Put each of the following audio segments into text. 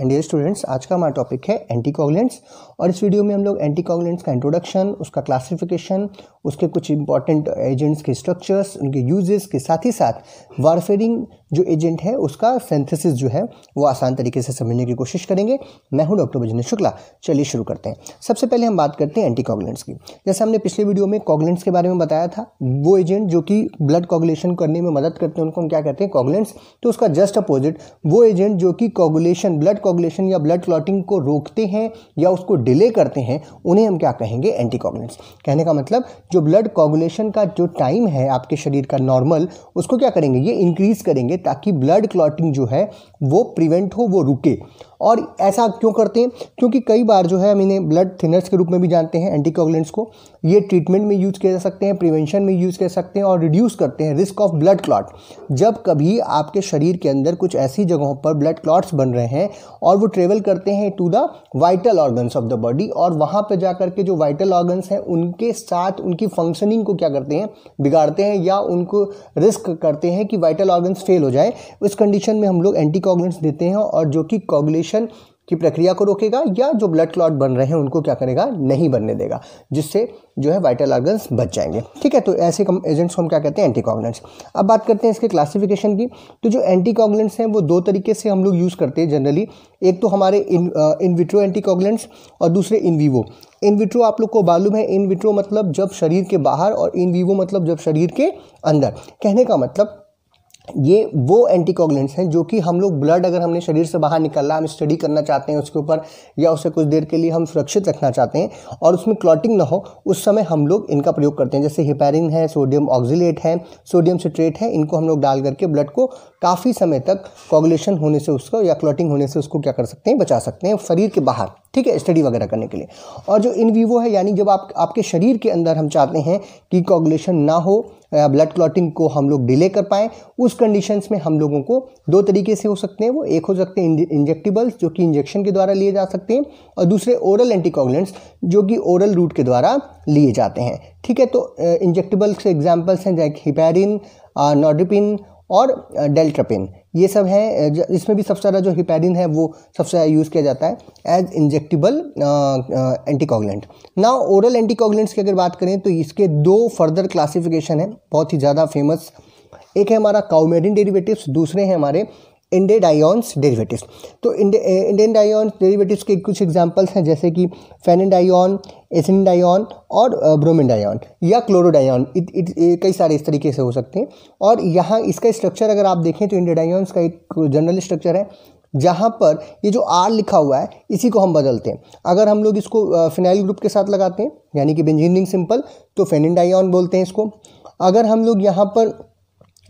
and ये students आज का हमारा टॉपिक है एंटीकॉगलेंट्स और इस वीडियो में हम लोग एंटीकॉगुलेंट्स का इंट्रोडक्शन उसका क्लासिफिकेशन उसके कुछ इंपॉर्टेंट एजेंट्स के स्ट्रक्चर्स उनके यूजेस के साथ ही साथ वारफेरिंग जो एजेंट है उसका सेंथेसिस जो है वो आसान तरीके से समझने की कोशिश करेंगे मैं हूँ डॉक्टर भजनेश शुक्ला चलिए शुरू करते हैं सबसे पहले हम बात करते हैं एंटीकोगुलेंट्स की जैसे हमने पिछले वीडियो में कॉगुलेंट्स के बारे में बताया था वो एजेंट जो कि ब्लड कॉगुलेशन करने में मदद करते हैं उनको हम क्या कहते हैं कॉगुलेंट्स तो उसका जस्ट अपोजिट वो एजेंट जो कि कॉगुलेशन ब्लड कोगुलेशन या ब्लड क्लॉटिंग को रोकते हैं या उसको डिले करते हैं उन्हें हम क्या कहेंगे एंटीकॉगुलेंट्स कहने का मतलब जो ब्लड कोगुलेशन का जो टाइम है आपके शरीर का नॉर्मल उसको क्या करेंगे ये इंक्रीज़ करेंगे ताकि ब्लड क्लॉटिंग जो है वो प्रिवेंट हो वो रुके और ऐसा क्यों करते हैं क्योंकि कई बार जो है हम इन्हें ब्लड थिनर्स के रूप में भी जानते हैं एंटीकोगुलेंट्स को ये ट्रीटमेंट में यूज़ किया जा सकते हैं प्रिवेंशन में यूज़ कर सकते हैं और रिड्यूस करते हैं रिस्क ऑफ ब्लड क्लॉट जब कभी आपके शरीर के अंदर कुछ ऐसी जगहों पर ब्लड क्लॉट्स बन रहे हैं और वो ट्रेवल करते हैं to the vital organs of the body और वहाँ पर जा के जो वाइटल ऑर्गन्स हैं उनके साथ उनकी फंक्शनिंग को क्या करते हैं बिगाड़ते हैं या उनको रिस्क करते हैं कि वाइटल ऑर्गन्स फेल हो जाए उस कंडीशन में हम लोग एंटीकोगुलेंट्स देते हैं और जो कि कॉगुलेशन सर्कुलेशन की प्रक्रिया को रोकेगा या जो ब्लड क्लॉट बन रहे हैं उनको क्या करेगा नहीं बनने देगा जिससे जो है वाइटल ऑर्गन्स बच जाएंगे ठीक है तो ऐसे कम एजेंट्स को हम क्या कहते हैं एंटीकॉगलेंट्स अब बात करते हैं इसके क्लासिफिकेशन की तो जो एंटीकॉगलेंट्स हैं वो दो तरीके से हम लोग यूज़ करते हैं जनरली एक तो हमारे इन इन विट्रो एंटीकॉगलेंट्स और दूसरे इन वीवो इन विट्रो आप लोग को मालूम है इन विट्रो मतलब जब शरीर के बाहर और इन वीवो मतलब जब शरीर के अंदर कहने का मतलब ये वो एंटीकॉगलेंट्स हैं जो कि हम लोग ब्लड अगर हमने शरीर से बाहर निकलना हम स्टडी करना चाहते हैं उसके ऊपर या उसे कुछ देर के लिए हम सुरक्षित रखना चाहते हैं और उसमें क्लॉटिंग ना हो उस समय हम लोग इनका प्रयोग करते हैं जैसे हिपेरिन है सोडियम ऑक्जिलेट है सोडियम सिट्रेट है इनको हम लोग डाल करके ब्लड को काफ़ी समय तक कॉगुलेशन होने से उसको या क्लॉटिंग होने से उसको क्या कर सकते हैं बचा सकते हैं शरीर के बाहर ठीक है स्टडी वगैरह करने के लिए और जो इन वीवो है यानी जब आप आपके शरीर के अंदर हम चाहते हैं कि कॉगुलेशन ना हो या ब्लड क्लॉटिंग को हम लोग डिले कर पाएँ उस कंडीशंस में हम लोगों को दो तरीके से हो सकते हैं वो एक हो सकते हैं इंजेक्टिबल्स जो कि इंजेक्शन के द्वारा लिए जा सकते हैं और दूसरे ओरल एंटीकॉगुलेंट्स जो कि ओरल रूट के द्वारा लिए जाते हैं ठीक है तो इंजेक्टिबल्स के एग्जाम्पल्स हैं जैक हिपैरिन नॉड्रिपिन और डेल्ट्रापिन ये सब है इसमें भी सबसे ज़्यादा जो हिपेरिन है वो सबसे ज़्यादा यूज़ किया जाता है एज इंजेक्टिबल एंटीकॉगलेंट ना ओरल एंटीकॉगलेंट्स की अगर बात करें तो इसके दो फर्दर क्लासिफिकेशन है बहुत ही ज़्यादा फेमस एक है हमारा काउमेडिन डेरिवेटिव्स दूसरे हैं हमारे इंडेड आयोन्स डेरिवेटिव तो इंडेंड आयोन्स डेरिवेटिव के कुछ एग्जांपल्स हैं जैसे कि फेनेड आयोन आयोन और ब्रोमिड eh, आयोन या क्लोरोड आयोन कई सारे इस तरीके से हो सकते हैं और यहाँ इसका स्ट्रक्चर अगर आप देखें तो इंडेड आयोन्स का एक जनरल स्ट्रक्चर है जहाँ पर ये जो आर लिखा हुआ है इसी को हम बदलते हैं अगर हम लोग इसको फिनाइल eh, ग्रुप के साथ लगाते हैं यानी कि बेंजीनिंग सिंपल तो फेनेड आयोन बोलते हैं इसको अगर हम लोग यहाँ पर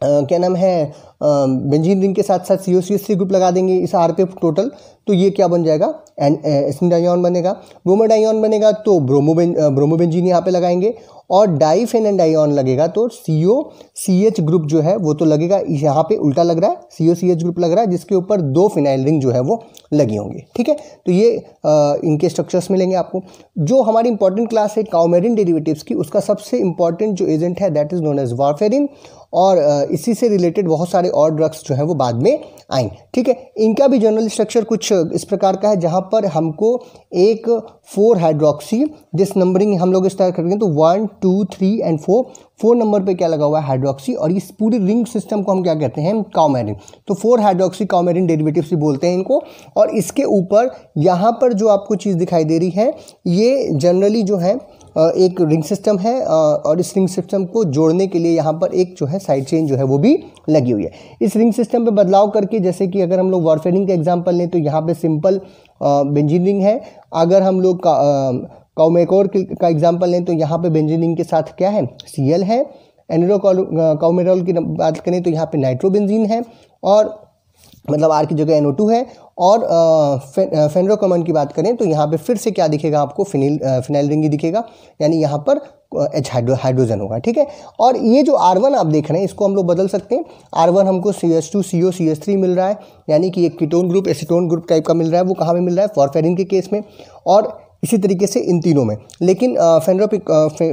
Uh, क्या नाम है बेंजीन रिंग के साथ साथ सी O C S C group लगा देंगे इस आर पी एफ टोटल तो ये क्या बन जाएगा एन एसमिन डाइऑन बनेगा ब्रोमाडाइऑन बनेगा तो ब्रोमोबें ब्रोमोबेंजीन यहाँ पे लगाएंगे और डाइफेन डाइन लगेगा तो सी ओ सी एच ग्रुप जो है वो तो लगेगा यहाँ पे उल्टा लग रहा है सी ओ सी एच ग्रुप लग रहा है जिसके ऊपर दो फिनाइल रिंग जो है वो लगी होंगी ठीक है तो ये आ, इनके स्ट्रक्चर्स मिलेंगे आपको जो हमारी इंपॉर्टेंट क्लास है काउमेरिन डेरिवेटिव्स की उसका सबसे इंपॉर्टेंट जो एजेंट है that is known as warfarin और इसी से रिलेटेड बहुत सारे और ड्रग्स जो है वो बाद में आई ठीक है इनका भी जनरल स्ट्रक्चर कुछ इस प्रकार का है जहाँ पर हमको एक फोर हाइड्रोक्सी जिस नंबरिंग हम लोग इस तरह करेंगे तो one two three and four four number पे क्या लगा हुआ है हाइड्रोक्सी और इस पूरी रिंग सिस्टम को हम क्या कहते हैं काउमेरिन तो फोर हाइड्रोक्सी काउमेरिन डेरिवेटिव भी बोलते हैं इनको और इसके ऊपर यहाँ पर जो आपको चीज़ दिखाई दे रही है ये जनरली जो है एक रिंग सिस्टम है और इस रिंग सिस्टम को जोड़ने के लिए यहाँ पर एक जो है साइड चेन जो है वो भी लगी हुई है इस रिंग सिस्टम पे बदलाव करके जैसे कि अगर हम लोग वॉरफेरिंग का एग्जाम्पल लें तो यहाँ पे सिंपल बेंजिन रिंग है अगर हम लोग काउमेकोर का एग्जाम्पल लें तो यहाँ पर बेंजिन रिंग के साथ क्या है सी है काउमेरोल की बात करें तो यहाँ पर नाइट्रोबेंजीन है और मतलब आर की जगह एन है और फे, की बात करें तो यहाँ पे फिर से क्या दिखेगा आपको फिनिल फिनाइल रिंग ही दिखेगा यानी यहाँ पर एच हाइड्रो हाइड्रोजन होगा ठीक है और ये जो आर वन आप देख रहे हैं इसको हम लोग बदल सकते हैं आर वन हमको C S two C O C S three मिल रहा है यानी कि एक ketone group acetone group type का मिल रहा है वो कहाँ में मिल रहा है फॉरफेरिन के केस में और इसी तरीके से इन तीनों में लेकिन फेनरोपिक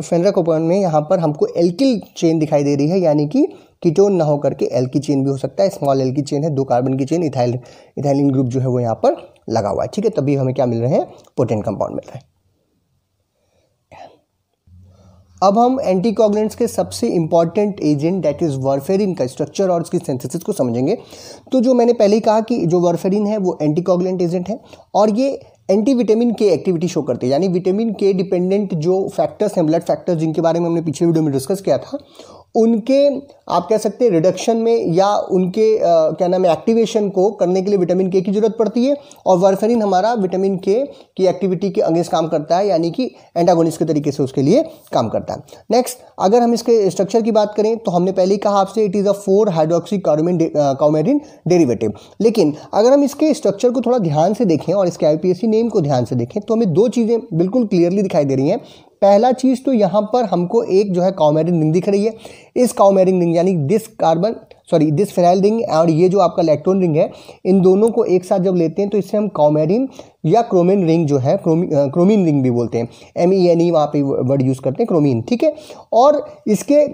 फेनराकोपन में यहाँ पर हमको एल्किल चेन दिखाई दे रही है यानी कि कीटोन ना हो करके एल की चेन भी हो सकता है स्मॉल एल की चेन है दो कार्बन की चेन इथाइल इथाइलिन ग्रुप जो है वो यहाँ पर लगा हुआ है ठीक है तभी हमें क्या मिल रहे हैं पोटेंट कंपाउंड मिल रहे हैं अब हम एंटीकोगुलेंट्स के सबसे important agent that is warfarin का स्ट्रक्चर और उसकी सिंथेसिस को समझेंगे तो जो मैंने पहले ही कहा कि जो वर्फेरिन है वो एंटीकॉगलेंट एजेंट है और ये anti vitamin K activity show करते हैं यानी विटामिन के डिपेंडेंट जो फैक्टर्स हैं ब्लड फैक्टर्स जिनके बारे में हमने पिछले वीडियो में डिस्कस किया था उनके आप कह सकते हैं रिडक्शन में या उनके आ, क्या नाम है एक्टिवेशन को करने के लिए विटामिन के की जरूरत पड़ती है और वर्फेरिन हमारा विटामिन के की एक्टिविटी के अंगेस्ट काम करता है यानी कि एंटागोनिस के तरीके से उसके लिए काम करता है नेक्स्ट अगर हम इसके स्ट्रक्चर की बात करें तो हमने पहले ही कहा आपसे it is a four hydroxy कार्बोमिन काउमेरिन डेरिवेटिव लेकिन अगर हम इसके स्ट्रक्चर को थोड़ा ध्यान से देखें और इसके आई नेम को ध्यान से देखें तो हमें दो चीज़ें बिल्कुल क्लियरली दिखाई दे रही हैं पहला चीज़ तो यहाँ पर हमको एक जो है काउमेरिन रिंग दिख रही है इस काउमेरिन रिंग यानी this carbon sorry this phenyl ring और ये जो आपका इलेक्ट्रॉन रिंग है इन दोनों को एक साथ जब लेते हैं तो इससे हम काउमेरिन या क्रोमिन रिंग जो है क्रोमी क्रोमिन रिंग भी बोलते हैं एम ई एन ई वहाँ पर वर्ड यूज़ करते हैं क्रोमिन ठीक है और इसके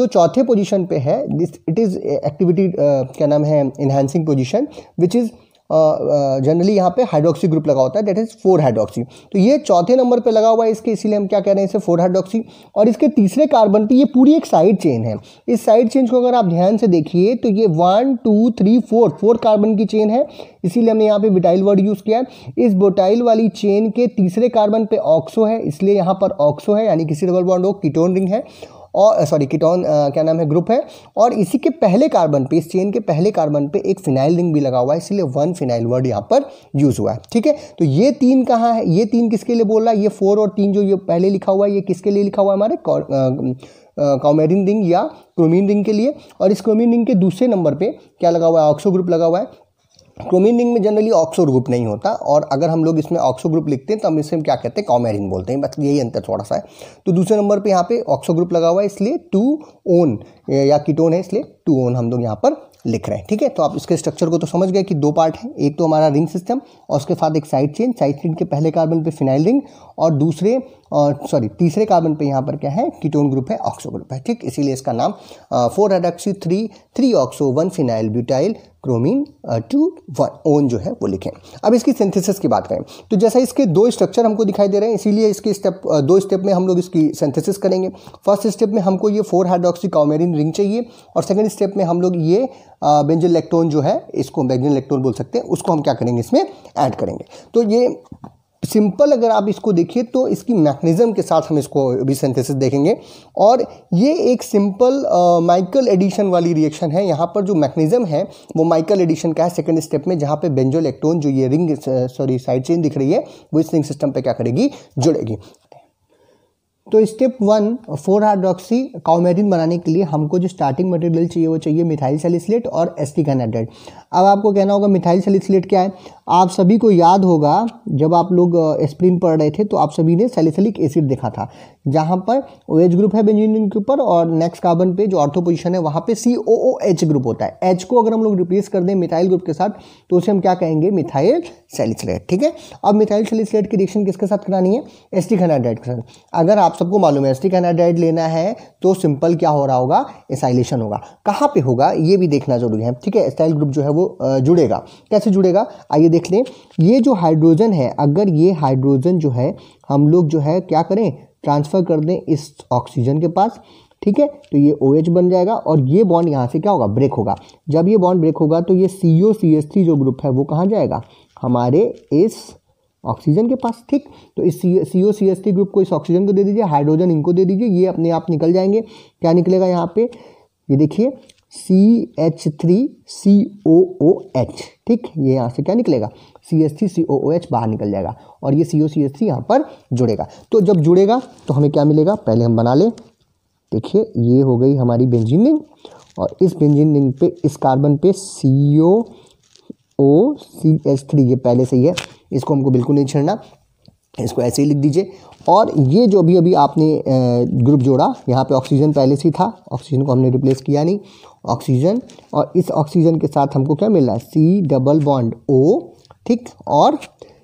जो चौथे पोजीशन पे है इट इज़ एक्टिविटी क्या नाम है enhancing position which is generally यहाँ पे हाइड्रोक्सी ग्रुप लगा होता है दैट इज़ फोर हाइड्रोक्सी तो ये चौथे नंबर पे लगा हुआ है इसके इसीलिए हम क्या कह रहे हैं इसे फोर हाइड्रोक्सी और इसके तीसरे कार्बन पे ये पूरी एक साइड चेन है इस साइड चेन को अगर आप ध्यान से देखिए तो ये one two three four four carbon की चेन है इसीलिए हमने यहाँ पे बिटाइल वर्ड यूज़ किया है इस बोटाइल वाली चेन के तीसरे कार्बन पे ऑक्सो है इसलिए यहाँ पर ऑक्सो है यानी किसी डबल बॉन्ड हो कीटोन रिंग है और सॉरी कीटोन क्या नाम है ग्रुप है और इसी के पहले कार्बन पे इस चेन के पहले कार्बन पे एक फिनाइल रिंग भी लगा हुआ है इसलिए वन फिनाइल वर्ड यहाँ पर यूज़ हुआ है ठीक है तो ये तीन कहाँ है ये तीन किसके लिए बोल रहा है ये फोर और तीन जो ये पहले लिखा हुआ है ये किसके लिए लिखा हुआ है हमारे कॉमेडिन रिंग या क्रोमीन रिंग के लिए और इस क्रोमीन रिंग के दूसरे नंबर पे क्या लगा हुआ है ऑक्सो ग्रुप लगा हुआ है क्रोमिन रिंग में जनरली ऑक्सो ग्रुप नहीं होता और अगर हम लोग इसमें ऑक्सो ग्रुप लिखते हैं तो हम इसमें हम क्या कहते हैं कॉमेरिन बोलते हैं बस यही अंतर थोड़ा सा है तो दूसरे नंबर पे यहाँ पे ऑक्सो ग्रुप लगा हुआ है इसलिए टू ओन या कीटोन है इसलिए टू ओन हम लोग यहाँ पर लिख रहे हैं ठीक है तो आप इसके स्ट्रक्चर को तो समझ गए कि दो पार्ट है एक तो हमारा रिंग सिस्टम और उसके साथ एक साइड चेन साइड चेन के पहले कार्बन पे फिनाइल रिंग और दूसरे और सॉरी तीसरे कार्बन पे यहाँ पर क्या है कीटोन ग्रुप है ऑक्सो ग्रुप है ठीक इसीलिए इसका नाम four hydroxy three three oxo one phenyl butyl chromene two one one जो है वो लिखें अब इसकी सिंथेसिस की बात करें तो जैसा इसके दो स्ट्रक्चर हमको दिखाई दे रहे हैं इसीलिए इसके स्टेप दो स्टेप में हम लोग इसकी सिंथेसिस करेंगे फर्स्ट स्टेप में हमको ये फोर हाइड्रोक्सी कॉमेरिन रिंग चाहिए और सेकेंड स्टेप में हम लोग ये बेंजल इलेक्ट्रॉन जो है इसको बेंजल इलेक्ट्रॉन बोल सकते हैं उसको हम क्या करेंगे इसमें ऐड करेंगे तो ये सिंपल अगर आप इसको देखिए तो इसकी मैकनिज़म के साथ हम इसको भी सिंथेसिस देखेंगे और ये एक सिंपल माइकल एडिशन वाली रिएक्शन है यहाँ पर जो मैकनिज़म है वो माइकल एडिशन का है सेकंड स्टेप में जहाँ पे इलेक्ट्रॉन जो ये रिंग सॉरी साइड चेन दिख रही है वो इस रिंग सिस्टम पे क्या करेगी जुड़ेगी तो step one four hydroxy coumarin बनाने के लिए हमको जो स्टार्टिंग मटेरियल चाहिए वो चाहिए मिथाइल सेलिसलेट और एस्टिक अब आपको कहना होगा मिथाइल सेलिसलेट क्या है आप सभी को याद होगा जब आप लोग एस्प्रीन पढ़ रहे थे तो आप सभी ने सेलिसलिक एसिड देखा था जहाँ पर ओ एच ग्रुप है बेंजीन के ऊपर और नेक्स्ट कार्बन पे जो ऑर्थो पोजिशन है वहाँ पे सी ओ ओ एच ग्रुप होता है एच को अगर हम लोग रिप्लेस कर दें मिथाइल ग्रुप के साथ तो उसे हम क्या कहेंगे मिथाइल सेलिसलेट ठीक है अब मिथाइल सेलिसलेट की रिएक्शन किसके साथ करानी है एस्टिक एनाडाइड के साथ अगर आप सबको मालूम है एस्टिक एनाडाइड लेना है तो सिंपल क्या हो रहा होगा एसाइलेशन होगा कहाँ पर होगा ये भी देखना जरूरी है ठीक है एस्टाइल ग्रुप जो है वो जुड़ेगा कैसे जुड़ेगा आइए देख लें ये जो हाइड्रोजन है अगर ये हाइड्रोजन जो है हम लोग जो है क्या करें ट्रांसफ़र कर दें इस ऑक्सीजन के पास ठीक है तो ये ओ OH बन जाएगा और ये बॉन्ड यहाँ से क्या होगा ब्रेक होगा जब ये बॉन्ड ब्रेक होगा तो ये C O C S three जो ग्रुप है वो कहाँ जाएगा हमारे इस ऑक्सीजन के पास ठीक तो इस C O C S three group को इस ऑक्सीजन को दे दीजिए हाइड्रोजन इनको दे दीजिए ये अपने आप निकल जाएंगे क्या निकलेगा यहाँ पे ये देखिए C H three C O O H ठीक ये यहाँ से क्या निकलेगा C S three C O O H बाहर निकल जाएगा और ये C O C S three यहाँ पर जुड़ेगा तो जब जुड़ेगा तो हमें क्या मिलेगा पहले हम बना लें देखिए ये हो गई हमारी बेंजीन रिंग और इस बेंजीन रिंग पे इस कार्बन पे सी ओ ओ सी एच थ्री ये पहले से ही है इसको हमको बिल्कुल नहीं छेड़ना इसको ऐसे ही लिख दीजिए और ये जो भी अभी आपने ग्रुप जोड़ा यहाँ पे ऑक्सीजन पहले से ही था ऑक्सीजन को हमने रिप्लेस किया नहीं ऑक्सीजन और इस ऑक्सीजन के साथ हमको क्या मिल रहा है सी डबल बॉन्ड ओ ठीक और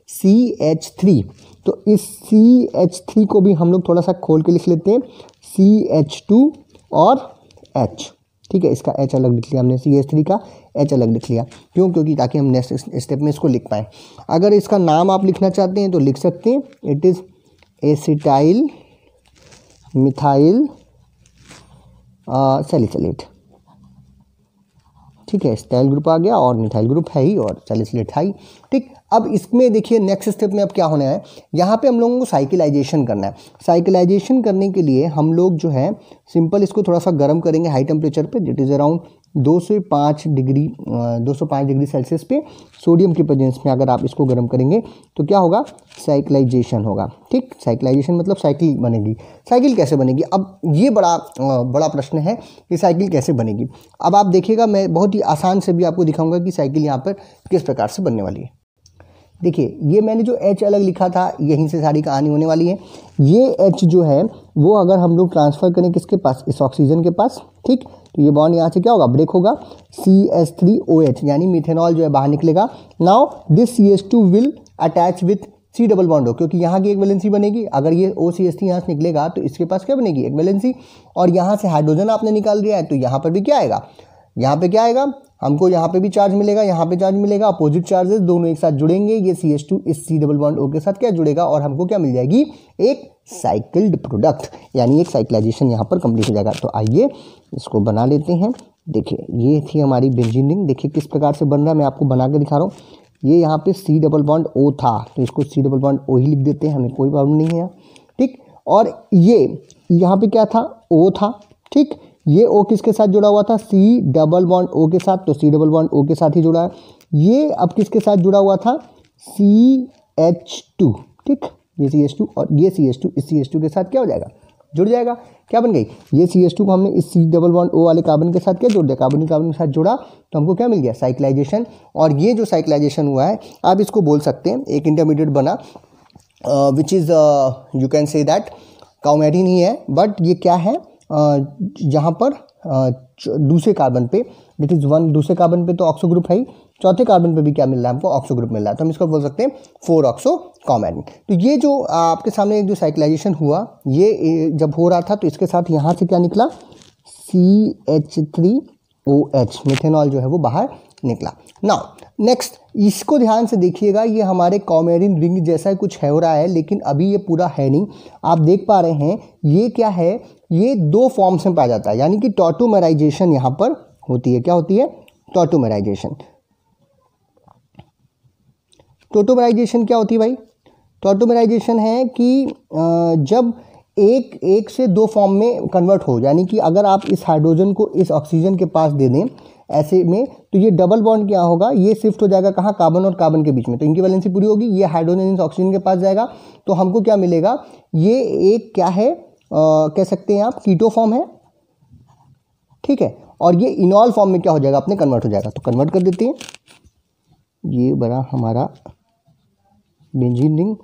सी एच थ्री तो इस सी एच थ्री को भी हम लोग थोड़ा सा खोल के लिख लेते हैं सी एच टू और एच ठीक है इसका एच अलग लिख लिया हमने सी एस थ्री का एच अलग लिख लिया क्यों क्योंकि ताकि हम नेक्स्ट स्टेप में इसको लिख पाएँ अगर इसका नाम आप लिखना चाहते हैं तो लिख सकते हैं it is acetyl methyl salicylate ठीक है स्टाइल ग्रुप आ गया और मिथाइल ग्रुप है ही और सेलिसलेट है ही ठीक अब इसमें देखिए नेक्स्ट स्टेप में अब क्या होना है यहाँ पे हम लोगों को साइकिलाइजेशन करना है साइकिलाइजेशन करने के लिए हम लोग जो है सिंपल इसको थोड़ा सा गर्म करेंगे हाई टेम्परेचर पे दिट इज़ अराउंड दो से पाँच डिग्री दो सौ पाँच डिग्री सेल्सियस पे सोडियम के प्रजेंस में अगर आप इसको गर्म करेंगे तो क्या होगा साइकिलाइजेशन होगा ठीक साइकिलाइजेशन मतलब साइकिल बनेगी साइकिल कैसे बनेगी अब ये बड़ा बड़ा प्रश्न है कि साइकिल कैसे बनेगी अब आप देखिएगा मैं बहुत ही आसान से भी आपको दिखाऊंगा कि साइकिल यहाँ पर किस प्रकार से बनने वाली है देखिए ये मैंने जो एच अलग लिखा था यहीं से सारी कहानी होने वाली है ये एच जो है वो अगर हम लोग ट्रांसफ़र करें किसके पास इस ऑक्सीजन के पास ठीक तो ये बॉन्ड यहाँ से क्या होगा ब्रेक होगा C S three O H यानी मिथेनॉल जो है बाहर निकलेगा now this C S two will attach with C double bond हो क्योंकि यहाँ की एक वैलेंसी बनेगी अगर ये ओ सी एस थ्री यहाँ से निकलेगा तो इसके पास क्या बनेगी एक वैलेंसी और यहाँ से हाइड्रोजन आपने निकाल दिया है तो यहाँ पर भी क्या आएगा यहाँ पे क्या आएगा हमको यहाँ पे भी चार्ज मिलेगा यहाँ पे चार्ज मिलेगा अपोजिट चार्जेस दोनों एक साथ जुड़ेंगे ये सी एस टू इस सी डबल बॉन्ड ओ के साथ क्या जुड़ेगा और हमको क्या मिल जाएगी एक साइकिल्ड प्रोडक्ट यानी एक साइकिलाइजेशन यहाँ पर कंप्लीट हो जाएगा तो आइए इसको बना लेते हैं देखिए ये थी हमारी बेंजीन रिंग देखिए किस प्रकार से बन रहा है मैं आपको बना के दिखा रहा हूँ ये यहाँ पे सी डबल बॉन्ड ओ था तो इसको सी डबल बॉन्ड ओ ही लिख देते हैं हमें कोई प्रॉब्लम नहीं है ठीक और ये यहाँ पे क्या था ओ था ठीक ये ओ किसके साथ जुड़ा हुआ था सी डबल बॉन्ड ओ के साथ तो सी डबल बॉन्ड ओ के साथ ही जुड़ा है ये अब किसके साथ जुड़ा हुआ था सी एच टू ठीक ये सी एच टू और ये सी एच टू इस सी एच टू के साथ क्या हो जाएगा जुड़ जाएगा क्या बन गई ये सी एस टू को हमने इस सी डबल बॉन्ड ओ वाले कार्बन के साथ क्या जोड़ दिया कार्बन कार्बन के साथ जुड़ा तो हमको क्या मिल गया साइक्लाइजेशन और ये जो साइक्लाइजेशन हुआ है आप इसको बोल सकते हैं एक इंटरमीडिएट बना which is you can say that coumarin ही है बट ये क्या है जहाँ पर दूसरे कार्बन पे दिट इज़ वन दूसरे कार्बन पे तो ऑक्सो ग्रुप है ही चौथे कार्बन पे भी क्या मिल रहा है हमको ऑक्सो ग्रुप मिल रहा है तो हम इसको बोल सकते हैं फोर ऑक्सो कॉमन तो ये जो आपके सामने जो साइकिलाइजेशन हुआ ये जब हो रहा था तो इसके साथ यहाँ से क्या निकला C H three O H methanol जो है वो बाहर निकला नाउ नेक्स्ट इसको ध्यान से देखिएगा ये हमारे कॉमेरिन रिंग जैसा कुछ है हो रहा है लेकिन अभी ये पूरा है नहीं आप देख पा रहे हैं ये क्या है ये दो फॉर्म्स में पाया जाता है यानी कि टोटोमराइजेशन यहाँ पर होती है क्या होती है टोटोमराइजेशन टोटोमराइजेशन क्या होती है भाई टोटोमराइजेशन है कि जब एक एक से दो फॉर्म में कन्वर्ट हो यानी कि अगर आप इस हाइड्रोजन को इस ऑक्सीजन के पास दे दें ऐसे में तो ये डबल बॉन्ड क्या होगा ये शिफ्ट हो जाएगा कहाँ कार्बन और कार्बन के बीच में तो इनकी वैलेंसी पूरी होगी ये हाइड्रोजन इस ऑक्सीजन के पास जाएगा तो हमको क्या मिलेगा ये एक क्या है कह सकते हैं आप कीटो फॉर्म है ठीक है और ये इनॉल फॉर्म में क्या हो जाएगा अपने कन्वर्ट हो जाएगा तो कन्वर्ट कर देते हैं ये बड़ा हमारा बेंजीन रिंग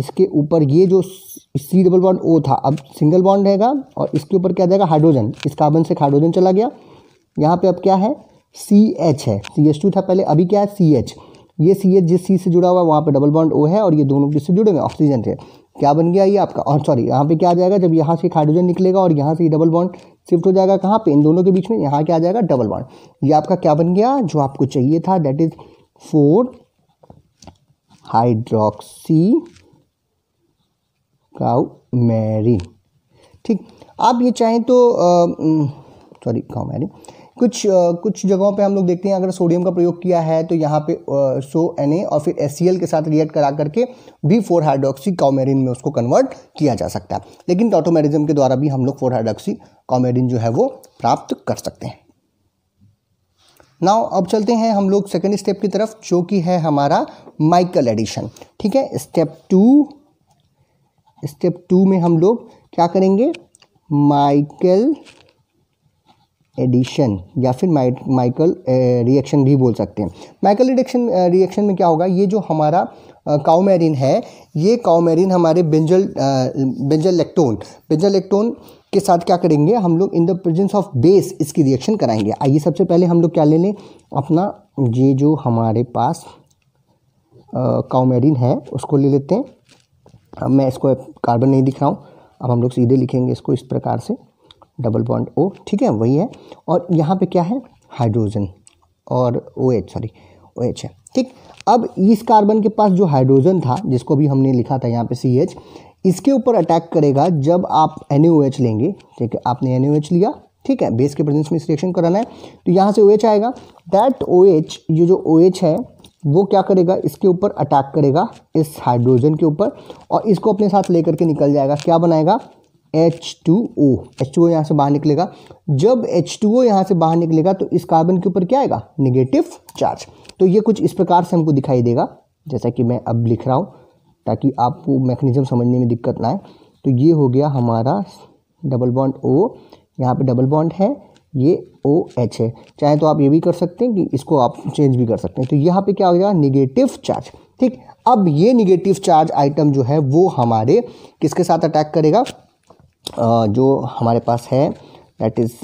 इसके ऊपर ये जो सी डबल बॉन्ड ओ था अब सिंगल बॉन्ड रहेगा और इसके ऊपर क्या जाएगा हाइड्रोजन इस कार्बन से हाइड्रोजन चला गया यहाँ पे अब क्या है सी एच है सी एच टू था पहले अभी क्या है सी एच ये सी एच जिस सी से जुड़ा हुआ है वहाँ पे डबल बॉन्ड ओ है और ये दोनों किससे जुड़े हुए ऑक्सीजन थे क्या बन गया ये आपका और सॉरी यहाँ पे क्या आ जाएगा जब यहाँ से हाइड्रोजन निकलेगा और यहाँ से ये डबल बॉन्ड शिफ्ट हो जाएगा कहाँ पे इन दोनों के बीच में यहाँ क्या आ जाएगा डबल बॉन्ड ये आपका क्या बन गया जो आपको चाहिए था that is four hydroxy coumarin ठीक आप ये चाहें तो सॉरी काउमेरिन कुछ कुछ जगहों पे हम लोग देखते हैं अगर सोडियम का प्रयोग किया है तो यहाँ पे सो एन ए और फिर एस के साथ रिएक्ट करा करके भी फोर हाइड्रोक्सी कॉमेरिन में उसको कन्वर्ट किया जा सकता है लेकिन टॉटोमेरिज्म के द्वारा भी हम लोग फोर हाइड्रोक्सी कॉमेरिन जो है वो प्राप्त कर सकते हैं नाउ अब चलते हैं हम लोग सेकेंड स्टेप की तरफ जो कि है हमारा माइकल एडिशन ठीक है स्टेप टू स्टेप टू में हम लोग क्या करेंगे माइकल एडिशन या फिर माइकल रिएक्शन भी बोल सकते हैं माइकल एडिक्शन रिएक्शन में क्या होगा ये जो हमारा काउमेरिन है ये काउमेरिन हमारे benzal benzal lactone benzal lactone के साथ क्या करेंगे हम लोग in the presence of base इसकी रिएक्शन कराएंगे आइए सबसे पहले हम लोग क्या ले लें अपना ये जो हमारे पास काउमेरिन है उसको ले लेते हैं अब मैं इसको कार्बन नहीं दिख रहा हूँ अब हम लोग सीधे लिखेंगे इसको इस प्रकार से डबल बॉन्ड ओ ठीक है वही है और यहाँ पे क्या है हाइड्रोजन और O H sorry O H है ठीक अब इस कार्बन के पास जो हाइड्रोजन था जिसको भी हमने लिखा था यहाँ पे सी एच इसके ऊपर अटैक करेगा जब आप एन ओ एच लेंगे ठीक है आपने एन ओ एच लिया ठीक है बेस के प्रेजेंस में इस रिएक्शन कराना है तो यहाँ से ओ एच आएगा दैट ओ एच ये जो ओ एच है वो क्या करेगा इसके ऊपर अटैक करेगा इस हाइड्रोजन के ऊपर और इसको अपने साथ लेकर के निकल जाएगा क्या बनाएगा H two O H two O यहाँ से बाहर निकलेगा जब एच टू ओ यहाँ से बाहर निकलेगा तो इस कार्बन के ऊपर क्या आएगा निगेटिव चार्ज तो ये कुछ इस प्रकार से हमको दिखाई देगा जैसा कि मैं अब लिख रहा हूँ ताकि आपको मैकेनिज्म समझने में दिक्कत ना आए तो ये हो गया हमारा डबल बॉन्ड ओ यहाँ पे डबल बॉन्ड है ये ओ एच है चाहे तो आप ये भी कर सकते हैं कि इसको आप चेंज भी कर सकते हैं तो यहाँ पे क्या हो जाएगा निगेटिव चार्ज ठीक अब ये निगेटिव चार्ज आइटम जो है वो हमारे किसके साथ अटैक करेगा जो हमारे पास है दैट इज़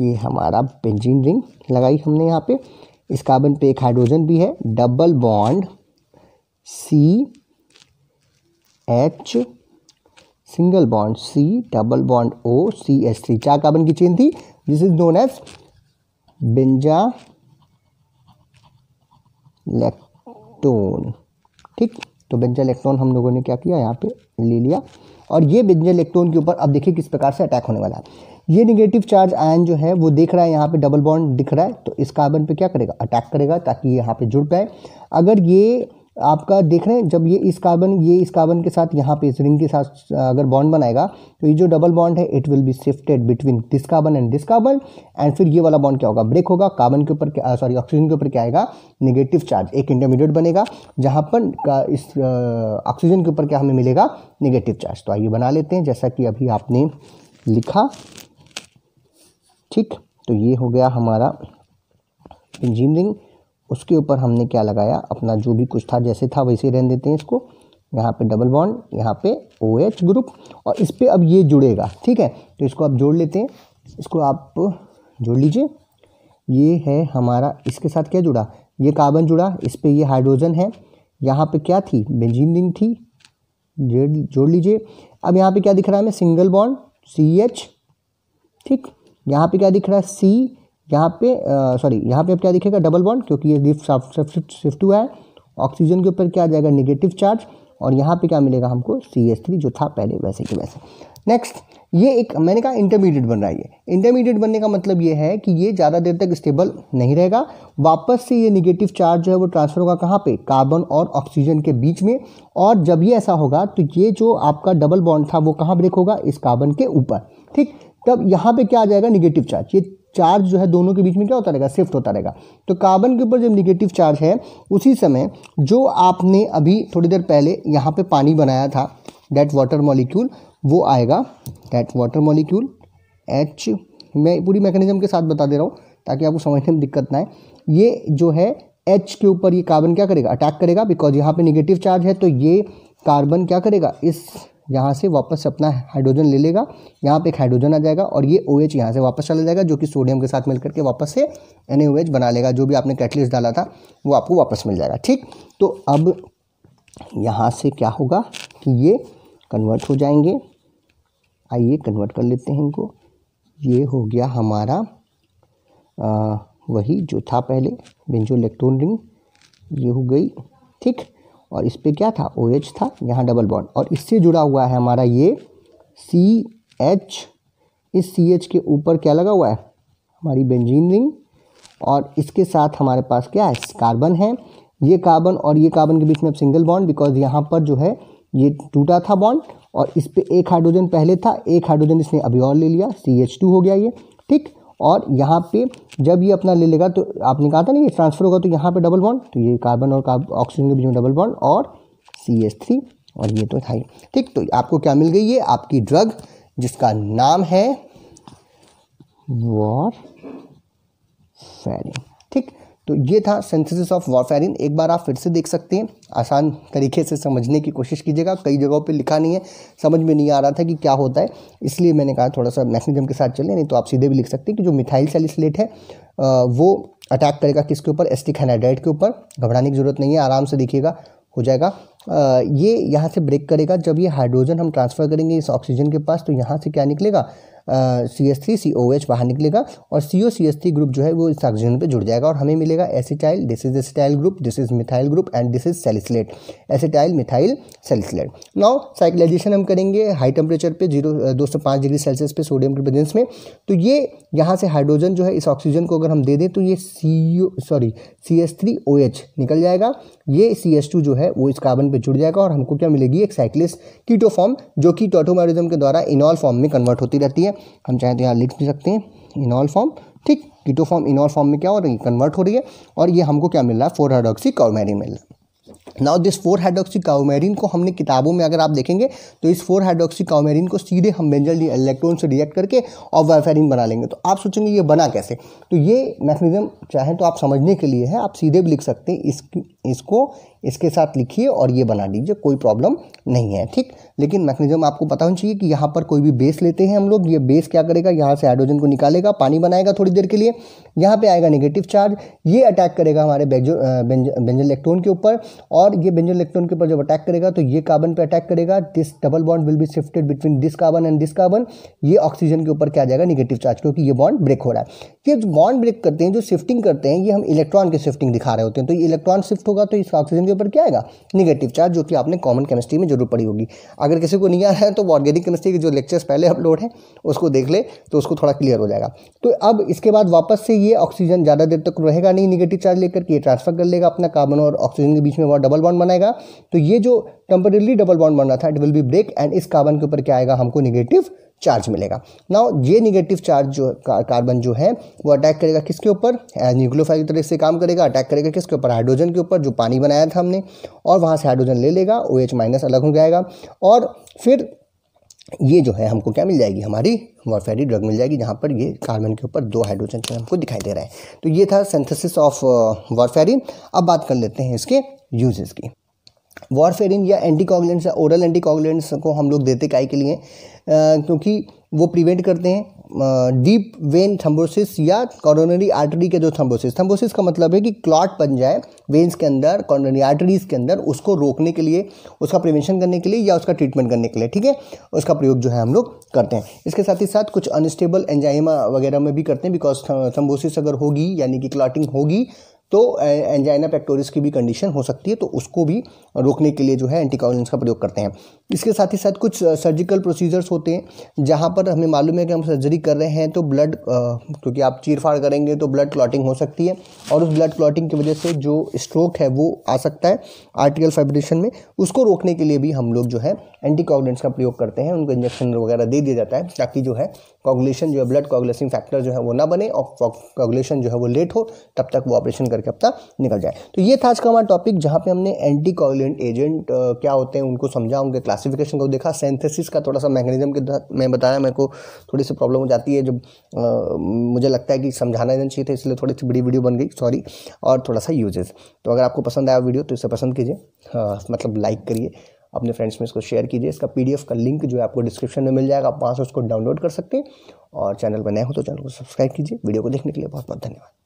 ये हमारा बेंजीन रिंग लगाई हमने यहाँ पे इस कार्बन पे एक हाइड्रोजन भी है double bond C H single bond C double bond O C H three चार कार्बन की चेन थी this is known as benzal lactone ठीक तो बेंजा इलेक्ट्रॉन हम लोगों ने क्या किया यहाँ पे ले लिया और ये बिजनेस इलेक्ट्रॉन के ऊपर अब देखिए किस प्रकार से अटैक होने वाला है ये निगेटिव चार्ज आयन जो है वो देख रहा है यहाँ पे डबल बॉन्ड दिख रहा है तो इस कार्बन पे क्या करेगा अटैक करेगा ताकि ये यहाँ पे जुड़ पाए अगर ये आपका देख रहे हैं जब ये इस कार्बन ये इस कार्बन के साथ यहाँ पे इस रिंग के साथ अगर बॉन्ड बनाएगा तो ये जो डबल बॉन्ड है it will be shifted between this carbon and this carbon and फिर ये वाला बॉन्ड क्या होगा ब्रेक होगा कार्बन के ऊपर सॉरी ऑक्सीजन के ऊपर क्या आएगा नेगेटिव चार्ज एक इंटरमीडिएट बनेगा जहाँ पर इस ऑक्सीजन के ऊपर क्या हमें मिलेगा निगेटिव चार्ज तो आइए बना लेते हैं जैसा कि अभी आपने लिखा ठीक तो ये हो गया हमारा इंजीनियरिंग उसके ऊपर हमने क्या लगाया अपना जो भी कुछ था जैसे था वैसे रहने देते हैं इसको यहाँ पे डबल बॉन्ड यहाँ पे ओ OH ग्रुप और इस पर अब ये जुड़ेगा ठीक है तो इसको आप जोड़ लेते हैं इसको आप जोड़ लीजिए ये है हमारा इसके साथ क्या जुड़ा ये कार्बन जुड़ा इस पर ये हाइड्रोजन है यहाँ पे क्या थी बेंजीन रिंग थी जोड़ लीजिए अब यहाँ पे क्या दिख रहा है हमें सिंगल बॉन्ड सी एच ठीक यहाँ पे क्या दिख रहा है सी यहाँ पे सॉरी यहाँ पे अब क्या दिखेगा डबल बॉन्ड क्योंकि ये लिफ्ट शिफ्ट हुआ है ऑक्सीजन के ऊपर क्या आ जाएगा निगेटिव चार्ज और यहाँ पे क्या मिलेगा हमको सी एस थ्री जो था पहले वैसे के वैसे नेक्स्ट ये एक मैंने कहा इंटरमीडिएट बन रहा है ये इंटरमीडिएट बनने का मतलब ये है कि ये ज़्यादा देर तक स्टेबल नहीं रहेगा वापस से ये निगेटिव चार्ज जो है वो ट्रांसफ़र होगा कहाँ पे कार्बन और ऑक्सीजन के बीच में और जब ये ऐसा होगा तो ये जो आपका डबल बॉन्ड था वो कहाँ ब्रेक होगा इस कार्बन के ऊपर ठीक तब यहाँ पे क्या आ जाएगा निगेटिव चार्ज ये चार्ज जो है दोनों के बीच में क्या होता रहेगा शिफ्ट होता रहेगा तो कार्बन के ऊपर जब निगेटिव चार्ज है उसी समय जो आपने अभी थोड़ी देर पहले यहाँ पर पानी बनाया था डैट वाटर मॉलिक्यूल वो आएगा डैट वाटर मॉलिक्यूल एच मैं पूरी मैकेनिज्म के साथ बता दे रहा हूँ ताकि आपको समझने में दिक्कत ना आए ये जो है एच के ऊपर ये कार्बन क्या करेगा अटैक करेगा बिकॉज यहाँ पे निगेटिव चार्ज है तो ये कार्बन क्या करेगा इस यहाँ से वापस अपना हाइड्रोजन ले लेगा यहाँ पे एक हाइड्रोजन आ जाएगा और ये ओ OH एच यहाँ से वापस चला जाएगा जो कि सोडियम के साथ मिलकर के वापस से एन OH बना लेगा जो भी आपने कैटलिस्ट डाला था वो आपको वापस मिल जाएगा ठीक तो अब यहाँ से क्या होगा कि ये कन्वर्ट हो जाएंगे आइए कन्वर्ट कर लेते हैं इनको ये हो गया हमारा आ, वही जो था पहले बेंजो इलेक्ट्रॉन रिंग ये हो गई ठीक और इस पर क्या था ओ OH था यहाँ डबल बॉन्ड और इससे जुड़ा हुआ है हमारा ये सी एच इस सी एच के ऊपर क्या लगा हुआ है हमारी बेंजीन रिंग और इसके साथ हमारे पास क्या है कार्बन है ये कार्बन और ये कार्बन के बीच में अब सिंगल बॉन्ड बिकॉज यहाँ पर जो है ये टूटा था बॉन्ड और इस पर एक हाइड्रोजन पहले था एक हाइड्रोजन इसने अभी और ले लिया सी एच टू हो गया ये ठीक और यहाँ पे जब ये अपना ले लेगा तो आपने कहा था ना ये ट्रांसफर होगा तो यहाँ पे डबल बॉन्ड तो ये कार्बन और ऑक्सीजन के बीच में डबल बॉन्ड और सी एस थ्री और ये तो था ठीक तो आपको क्या मिल गई ये आपकी ड्रग जिसका नाम है वॉर फेरिंग ठीक तो ये था सेंथेसिस ऑफ वॉरफेरिन एक बार आप फिर से देख सकते हैं आसान तरीके से समझने की कोशिश कीजिएगा कई जगहों पे लिखा नहीं है समझ में नहीं आ रहा था कि क्या होता है इसलिए मैंने कहा थोड़ा सा मैकेनिज्म के साथ चलें नहीं तो आप सीधे भी लिख सकते हैं कि जो मिथाइल सेलिसलेट है वो अटैक करेगा किसके ऊपर एस्टिक हेनाडाइड के ऊपर घबराने की जरूरत नहीं है आराम से देखिएगा हो जाएगा आ, ये यहाँ से ब्रेक करेगा जब ये हाइड्रोजन हम ट्रांसफ़र करेंगे इस ऑक्सीजन के पास तो यहाँ से क्या निकलेगा C S three C O H बाहर निकलेगा और C O C S three group जो है वो इस ऑक्सीजन पे जुड़ जाएगा और हमें मिलेगा acetyl this is acetyl group this is methyl group and this is salicylate acetyl methyl salicylate now cyclisation हम करेंगे हाई टेम्परेचर पे जीरो दो सौ पाँच डिग्री सेल्सियस पे सोडियम के प्रेजेंस में तो ये यहाँ से हाइड्रोजन जो है इस ऑक्सीजन को अगर हम दे दें तो ये C O sorry C S three O H निकल जाएगा ये सी एस टू जो है वो इस कार्बन पे जुड़ जाएगा और हमको क्या मिलेगी एक साइक्लिस कीटोफॉर्म जो कि टोटोमोरिज्म के द्वारा इनॉल फॉर्म में कन्वर्ट होती रहती है हम चाहें तो यहाँ लिख भी सकते हैं इनॉल फॉर्म ठीक कीटो फॉर्म इनॉल फॉर्म में क्या हो रही है कन्वर्ट हो रही है और ये हमको क्या मिल रहा है फोर हाइड्रोक्सी कॉमेरी मिल रहा है now this four hydroxy coumarin को हमने किताबों में अगर आप देखेंगे तो इस फोर हाइड्रोक्सी काउमेरिन को सीधे हम बेंजल इलेक्ट्रॉन से रिएक्ट करके और वेफेरिन बना लेंगे तो आप सोचेंगे ये बना कैसे तो ये मैकेनिज्म चाहे तो आप समझने के लिए है आप सीधे भी लिख सकते हैं इसकी इसको इसके साथ लिखिए और ये बना लीजिए कोई प्रॉब्लम नहीं है ठीक लेकिन मैकेनिज्म आपको पता होना चाहिए कि यहाँ पर कोई भी बेस लेते हैं हम लोग ये बेस क्या करेगा यहाँ से हाइड्रोजन को निकालेगा पानी बनाएगा थोड़ी देर के लिए यहाँ पे आएगा नेगेटिव चार्ज ये अटैक करेगा हमारे बेंजो बेंजन इलेक्ट्रॉन के ऊपर और ये बेंजन इलेक्ट्रॉन के ऊपर जब अटैक करेगा तो ये कार्बन पर अटैक करेगा this double bond will be shifted between this carbon and this carbon ये ऑक्सीजन के ऊपर क्या जाएगा निगेटिव चार्ज क्योंकि ये बॉन्ड ब्रेक हो रहा है ये बॉन्ड ब्रेक करते हैं जो शिफ्टिंग करते हैं ये हम इलेक्ट्रॉन की शिफ्टिंग दिखा रहे होते हैं तो ये इलेक्ट्रॉन शिफ्ट होगा तो इसका ऑक्सीजन के ऊपर क्या आएगा निगेटिव चार्ज जो कि आपने कॉमन केमिस्ट्री में जरूर पड़ी होगी अगर किसी को नहीं आ रहा है तो ऑर्गेनिक केमिस्ट्री के जो लेक्चर्स पहले अपलोड हैं उसको देख ले तो उसको थोड़ा क्लियर हो जाएगा तो अब इसके बाद वापस से ये ऑक्सीजन ज़्यादा देर तक रहेगा नहीं निगेटिव चार्ज लेकर ये ट्रांसफर कर लेगा अपना कार्बन और ऑक्सीजन के बीच में वहाँ डबल बॉन्ड बनाएगा तो ये जो टेम्परेली डबल बॉन्ड बन रहा था it will be break and इस कार्बन के ऊपर क्या आएगा हमको निगेटिव चार्ज मिलेगा नाउ ये निगेटिव चार्ज जो कार्बन जो है वो अटैक करेगा किसके ऊपर एज की तरह से काम करेगा अटैक करेगा किसके ऊपर हाइड्रोजन के ऊपर जो पानी बनाया था हमने और वहाँ से हाइड्रोजन ले लेगा ओ एच माइनस अलग हो जाएगा और फिर ये जो है हमको क्या मिल जाएगी हमारी वॉरफेरी ड्रग मिल जाएगी जहाँ पर ये कार्बन के ऊपर दो हाइड्रोजन हमको दिखाई दे रहा है तो ये था सेंथेसिस ऑफ वॉरफेरिन अब बात कर लेते हैं इसके यूजेस की वॉरफेरिन या एंटीकॉगुलेंट्स या ओरल एंटीकॉगुलेंट्स को हम लोग देते काई के लिए क्योंकि वो प्रिवेंट करते हैं डीप वेन थम्बोसिस या कॉरोनरी आर्टरी के जो थम्बोसिस थम्बोसिस का मतलब है कि क्लॉट बन जाए वेन्स के अंदर कॉरोनरी आर्टरीज के अंदर उसको रोकने के लिए उसका प्रिवेंशन करने के लिए या उसका ट्रीटमेंट करने के लिए ठीक है उसका प्रयोग जो है हम लोग करते हैं इसके साथ ही साथ कुछ अनस्टेबल एंजाइमा वगैरह में भी करते हैं बिकॉज थम्बोसिस अगर होगी यानी कि क्लॉटिंग होगी तो एंजाइना पैक्टोरिस की भी कंडीशन हो सकती है तो उसको भी रोकने के लिए जो है एंटीकोगुलेंट्स का प्रयोग करते हैं इसके साथ ही साथ कुछ सर्जिकल प्रोसीजर्स होते हैं जहाँ पर हमें मालूम है कि हम सर्जरी कर रहे हैं तो ब्लड क्योंकि आप चीरफाड़ करेंगे तो ब्लड क्लॉटिंग हो सकती है और उस ब्लड क्लॉटिंग की वजह से जो स्ट्रोक है वो आ सकता है आर्टिकल फाइब्रेशन में उसको रोकने के लिए भी हम लोग जो है एंटीकोगुलेंट्स का प्रयोग करते हैं उनको इंजेक्शन वगैरह दे दिया जाता है ताकि जो है कॉगुलेशन जो है ब्लड कोगुलेसिंग फैक्टर जो है वो ना बने और कॉगुलेशन जो है वो लेट हो तब तक वो ऑपरेशन करके अपना निकल जाए तो ये था आज का हमारा टॉपिक जहाँ पे हमने एंटी कॉगुलेंट एजेंट क्या होते हैं उनको समझा उनके क्लासिफिकेशन को देखा सेंथेसिस का थोड़ा सा मैकेनिज्म के मैं बताया मेरे को थोड़ी सी प्रॉब्लम हो जाती है जब आ, मुझे लगता है कि समझाना देना चाहिए था इसलिए थोड़ी सी बड़ी वीडियो बन गई सॉरी और थोड़ा सा यूजेस तो अगर आपको पसंद आया वीडियो तो इसे पसंद कीजिए हाँ, मतलब लाइक करिए अपने फ्रेंड्स में इसको शेयर कीजिए इसका पी का लिंक जो है आपको डिस्क्रिप्शन में मिल जाएगा आप वहाँ से उसको डाउनलोड कर सकते हैं और चैनल बनाए नए हो तो चैनल को सब्सक्राइब कीजिए वीडियो को देखने के लिए बहुत बहुत धन्यवाद